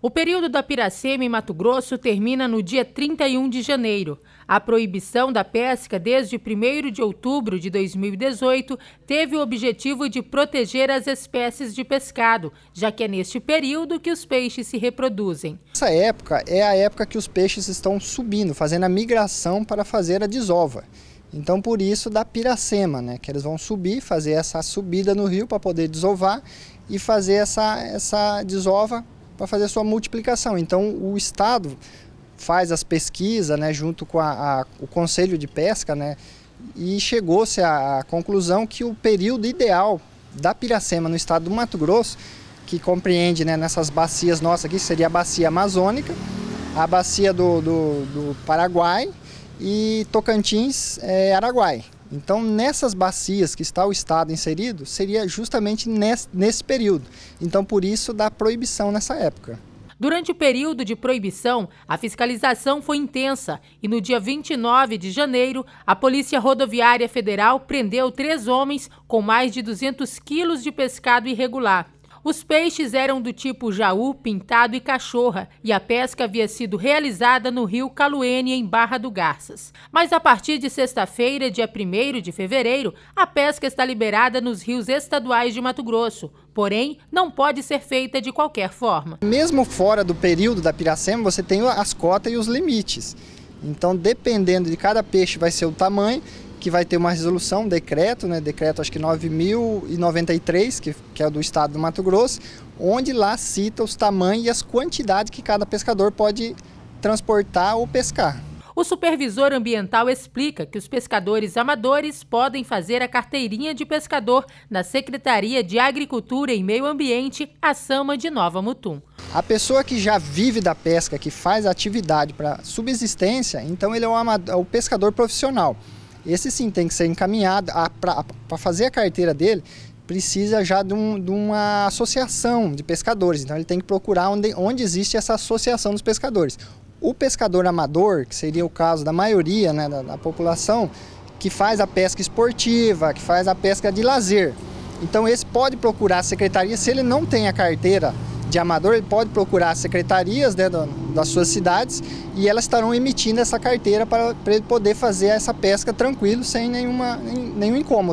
O período da piracema em Mato Grosso termina no dia 31 de janeiro. A proibição da pesca desde 1 de outubro de 2018 teve o objetivo de proteger as espécies de pescado, já que é neste período que os peixes se reproduzem. Essa época é a época que os peixes estão subindo, fazendo a migração para fazer a desova. Então, por isso da piracema, né? Que eles vão subir, fazer essa subida no rio para poder desovar e fazer essa, essa desova para fazer sua multiplicação. Então o Estado faz as pesquisas né, junto com a, a, o Conselho de Pesca né, e chegou-se à, à conclusão que o período ideal da piracema no estado do Mato Grosso, que compreende né, nessas bacias nossas aqui, seria a bacia amazônica, a bacia do, do, do Paraguai e Tocantins, é, Araguai. Então, nessas bacias que está o Estado inserido, seria justamente nesse, nesse período. Então, por isso, da proibição nessa época. Durante o período de proibição, a fiscalização foi intensa e no dia 29 de janeiro, a Polícia Rodoviária Federal prendeu três homens com mais de 200 quilos de pescado irregular. Os peixes eram do tipo jaú, pintado e cachorra, e a pesca havia sido realizada no rio Caluene, em Barra do Garças. Mas a partir de sexta-feira, dia 1 de fevereiro, a pesca está liberada nos rios estaduais de Mato Grosso, porém não pode ser feita de qualquer forma. Mesmo fora do período da piracema, você tem as cotas e os limites. Então, dependendo de cada peixe, vai ser o tamanho que vai ter uma resolução, um decreto, né, decreto acho que 9.093, que, que é do estado do Mato Grosso, onde lá cita os tamanhos e as quantidades que cada pescador pode transportar ou pescar. O supervisor ambiental explica que os pescadores amadores podem fazer a carteirinha de pescador na Secretaria de Agricultura e Meio Ambiente, a SAMA de Nova Mutum. A pessoa que já vive da pesca, que faz atividade para subsistência, então ele é o, amador, o pescador profissional. Esse sim tem que ser encaminhado. Para fazer a carteira dele, precisa já de, um, de, uma associação de pescadores. Então ele tem que procurar onde, onde existe essa associação dos pescadores. O pescador amador, que seria o caso da maioria né, da, da população, que faz a pesca esportiva, que faz a pesca de lazer. Então esse pode procurar a secretaria, se ele não tem a carteira de amador, ele pode procurar as secretarias né, do, das suas cidades e elas estarão emitindo essa carteira para, ele poder fazer essa pesca tranquilo, sem nenhuma, nenhum incômodo.